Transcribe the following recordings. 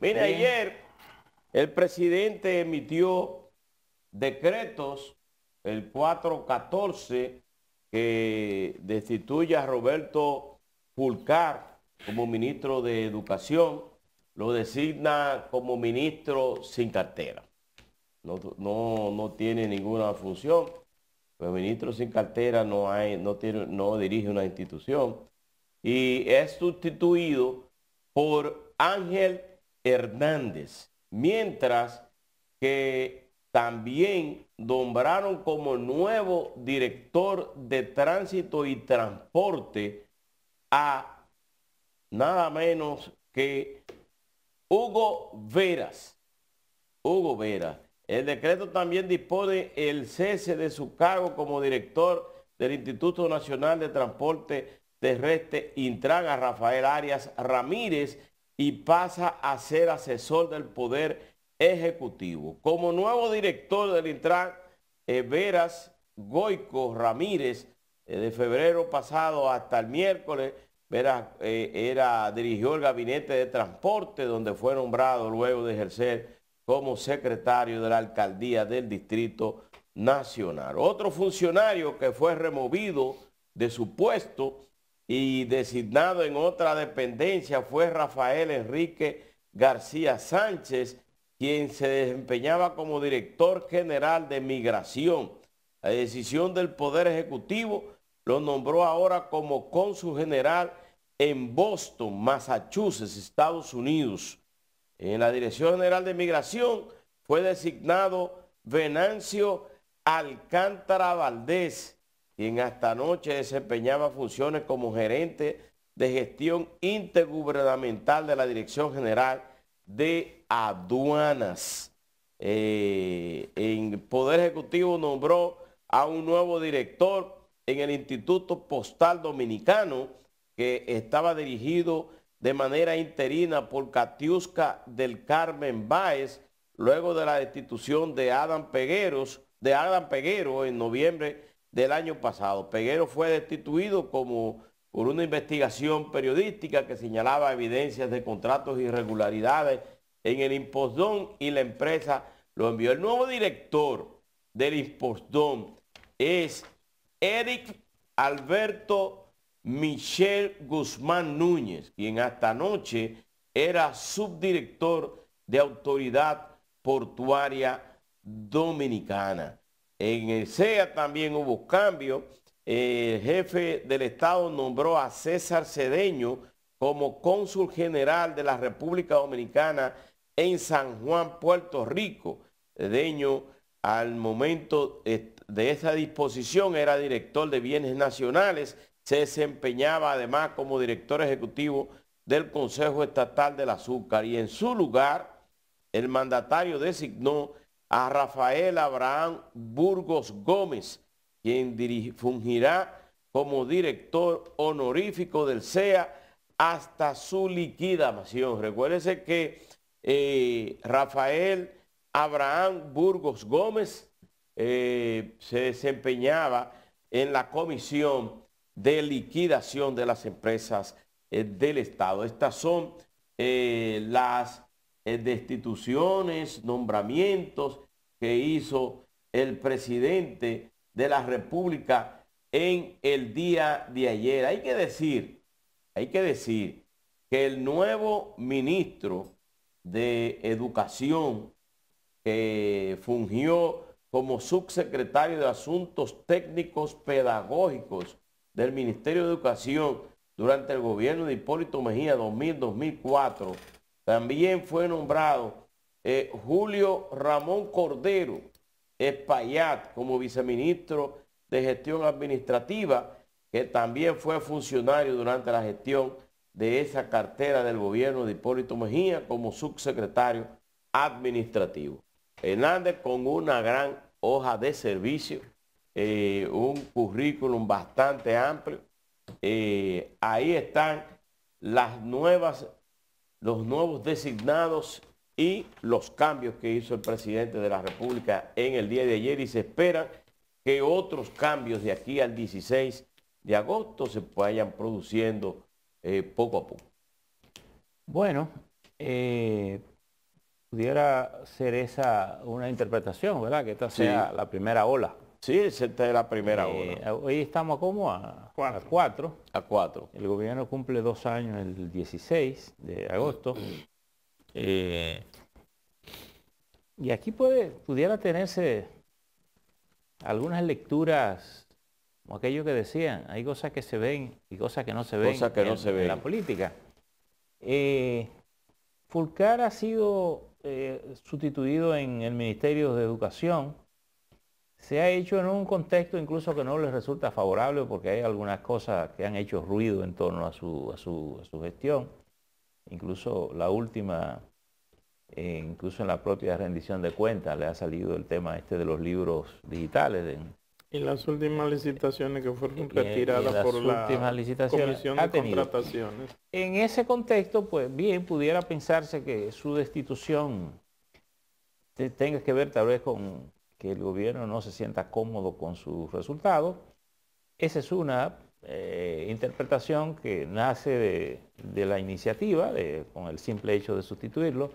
Mire, ayer el presidente emitió decretos, el 414, que destituye a Roberto Fulcar como ministro de Educación, lo designa como ministro sin cartera. No, tiene ninguna función. El ministro sin cartera no, hay, no, tiene, no dirige una institución. Y es sustituido por Ángel Hernández, mientras que también nombraron como nuevo director de tránsito y transporte a nada menos que Hugo Veras. Hugo Veras. El decreto también dispone el cese de su cargo como director del Instituto Nacional de Transporte Terrestre intraga Rafael Arias Ramírez y pasa a ser asesor del Poder Ejecutivo. Como nuevo director del Intran, eh, Veras Goico Ramírez, eh, de febrero pasado hasta el miércoles, eh, era, dirigió el Gabinete de Transporte, donde fue nombrado luego de ejercer como secretario de la Alcaldía del Distrito Nacional. Otro funcionario que fue removido de su puesto y designado en otra dependencia fue Rafael Enrique García Sánchez, quien se desempeñaba como director general de migración. La decisión del Poder Ejecutivo lo nombró ahora como cónsul general en Boston, Massachusetts, Estados Unidos. En la Dirección General de Migración fue designado Venancio Alcántara Valdés, quien hasta noche desempeñaba funciones como gerente de gestión intergubernamental de la Dirección General de Aduanas. Eh, en Poder Ejecutivo nombró a un nuevo director en el Instituto Postal Dominicano que estaba dirigido de manera interina por Catiusca del Carmen Báez, luego de la destitución de Adam Pegueros, de Adam Peguero en noviembre del año pasado. Peguero fue destituido como por una investigación periodística que señalaba evidencias de contratos e irregularidades en el Impostón y la empresa lo envió. El nuevo director del Impostón es Eric Alberto Michel Guzmán Núñez, quien hasta anoche era subdirector de Autoridad Portuaria Dominicana. En el CEA también hubo cambio, El jefe del Estado nombró a César Cedeño como cónsul general de la República Dominicana en San Juan, Puerto Rico. Cedeño, al momento de esa disposición, era director de bienes nacionales. Se desempeñaba además como director ejecutivo del Consejo Estatal del Azúcar y en su lugar el mandatario designó a Rafael Abraham Burgos Gómez, quien fungirá como director honorífico del CEA hasta su liquidación. Recuérdese que eh, Rafael Abraham Burgos Gómez eh, se desempeñaba en la comisión de liquidación de las empresas eh, del Estado. Estas son las eh, destituciones, nombramientos que hizo el presidente de la República en el día de ayer. Hay que decir, hay que decir que el nuevo ministro de Educación que fungió como subsecretario de Asuntos Técnicos Pedagógicos del Ministerio de Educación durante el gobierno de Hipólito Mejía 2000-2004, también fue nombrado eh, Julio Ramón Cordero Espaillat como viceministro de gestión administrativa, que también fue funcionario durante la gestión de esa cartera del gobierno de Hipólito Mejía como subsecretario administrativo. Hernández con una gran hoja de servicio, eh, un currículum bastante amplio. Eh, ahí están las nuevas los nuevos designados y los cambios que hizo el presidente de la República en el día de ayer y se espera que otros cambios de aquí al 16 de agosto se vayan produciendo eh, poco a poco. Bueno, eh, pudiera ser esa una interpretación, ¿verdad? Que esta sea la primera ola. Sí, esta es la primera eh, hora. Hoy estamos como a cuatro. A cuatro. El gobierno cumple dos años el 16 de agosto. Eh, y aquí puede, pudiera tenerse algunas lecturas, como aquello que decían, hay cosas que se ven y cosas que no se ven, en, la política. Eh, Fulcar ha sido sustituido en el Ministerio de Educación se ha hecho en un contexto incluso que no les resulta favorable porque hay algunas cosas que han hecho ruido en torno a su, gestión. Incluso la última, eh, incluso en la propia rendición de cuentas le ha salido el tema este de los libros digitales. y las últimas licitaciones que fueron retiradas por la Comisión de Contrataciones. En ese contexto, pues bien, pudiera pensarse que su destitución tenga que ver tal vez con, que el gobierno no se sienta cómodo con sus resultados. Esa es una eh, interpretación que nace de, la iniciativa, con el simple hecho de sustituirlo.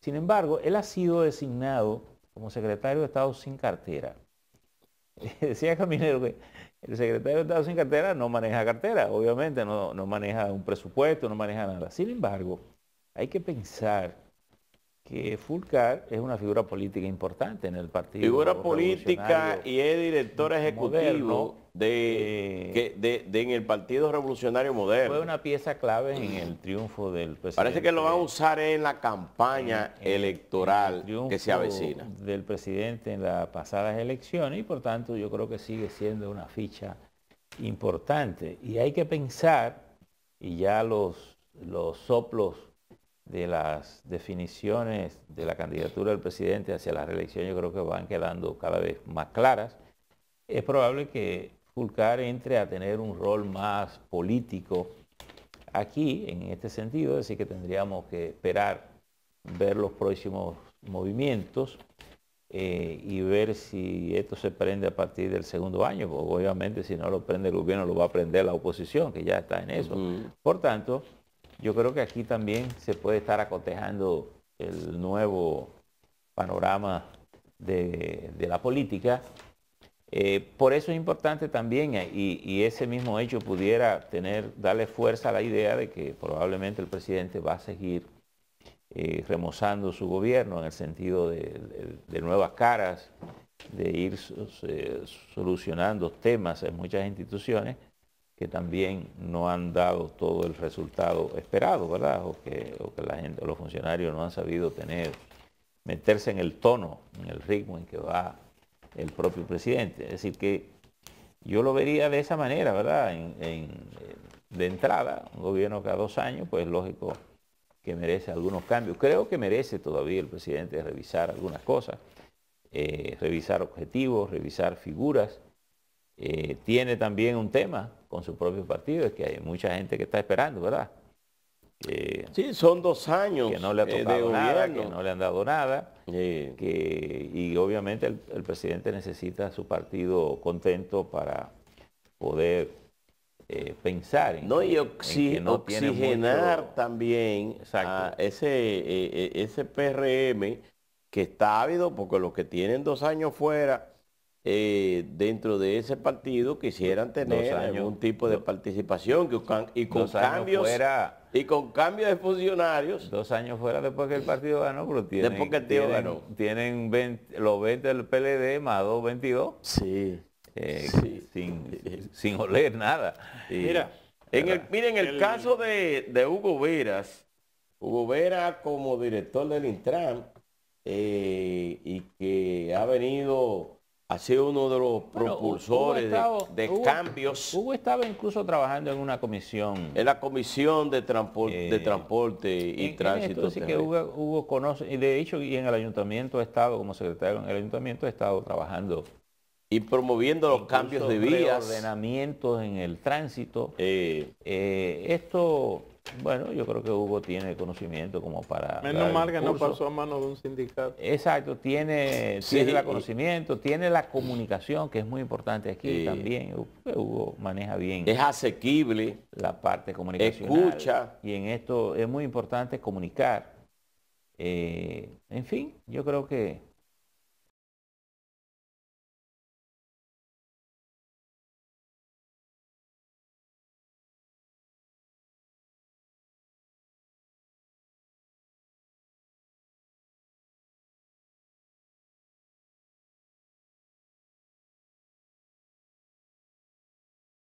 Sin embargo, él ha sido designado como secretario de Estado sin cartera. Decía Caminero que el secretario de Estado sin cartera no maneja cartera, obviamente, no, no maneja un presupuesto, no maneja nada. Sin embargo, hay que pensar que Fulcar es una figura política importante en el partido. Figura política y es director ejecutivo eh, de, en el Partido Revolucionario Moderno. Fue una pieza clave en el triunfo del presidente. Parece que lo va a usar en la campaña electoral que se avecina. Del presidente en las pasadas elecciones y por tanto yo creo que sigue siendo una ficha importante. Y hay que pensar, y ya los, los soplos de las definiciones de la candidatura del presidente hacia la reelección yo creo que van quedando cada vez más claras. Es probable que Fulcar entre a tener un rol más político aquí, en este sentido, decir que tendríamos que esperar ver los próximos movimientos eh, y ver si esto se prende a partir del segundo año, porque obviamente si no lo prende el gobierno lo va a prender la oposición, que ya está en eso. Por tanto, yo creo que aquí también se puede estar acotejando el nuevo panorama de, la política. Eh, por eso es importante también, eh, y, ese mismo hecho pudiera tener, darle fuerza a la idea de que probablemente el presidente va a seguir eh, remozando su gobierno en el sentido de, nuevas caras, de ir solucionando temas en muchas instituciones, que también no han dado todo el resultado esperado, ¿verdad? O que, los funcionarios no han sabido tener, meterse en el tono, en el ritmo en que va el propio presidente. Es decir, que yo lo vería de esa manera, ¿verdad? Eh, de entrada, un gobierno cada dos años, pues lógico que merece algunos cambios. Creo que merece todavía el presidente revisar algunas cosas, eh, revisar objetivos, revisar figuras. Eh, tiene también un tema con su propio partido, es que hay mucha gente que está esperando, ¿verdad? sí, son dos años que no le ha eh, tocado no le han dado nada, y obviamente el, presidente necesita su partido contento para poder eh, pensar en, no, y oxigenar también a ese, ese PRM que está ávido, porque los que tienen dos años fuera eh, dentro de ese partido quisieran tener algún tipo de participación que, y con cambios fuera, y con cambios de funcionarios dos años fuera después que el partido ganó pero tienen, los 20 del PLD más 22 sí, eh, Sin, oler nada mira en el, miren el, caso de, Hugo Veras Hugo Veras como director del Intran eh, y que ha venido ha sido uno de los propulsores de, cambios. Hugo estaba incluso trabajando en una comisión. En la comisión de eh, transporte, de y tránsito. que Hugo, conoce, y de hecho, y en el ayuntamiento ha estado, como secretario en el ayuntamiento, ha estado trabajando. Y promoviendo los cambios de vías. ordenamientos en el tránsito. Eh. Eh, esto bueno, yo creo que Hugo tiene conocimiento como para... Menos mal que no pasó a manos de un sindicato. Exacto, tiene, el conocimiento, tiene la comunicación, que es muy importante aquí también. Hugo maneja bien. Es asequible. La parte comunicacional. Escucha. Y en esto es muy importante comunicar. Eh, en fin, yo creo que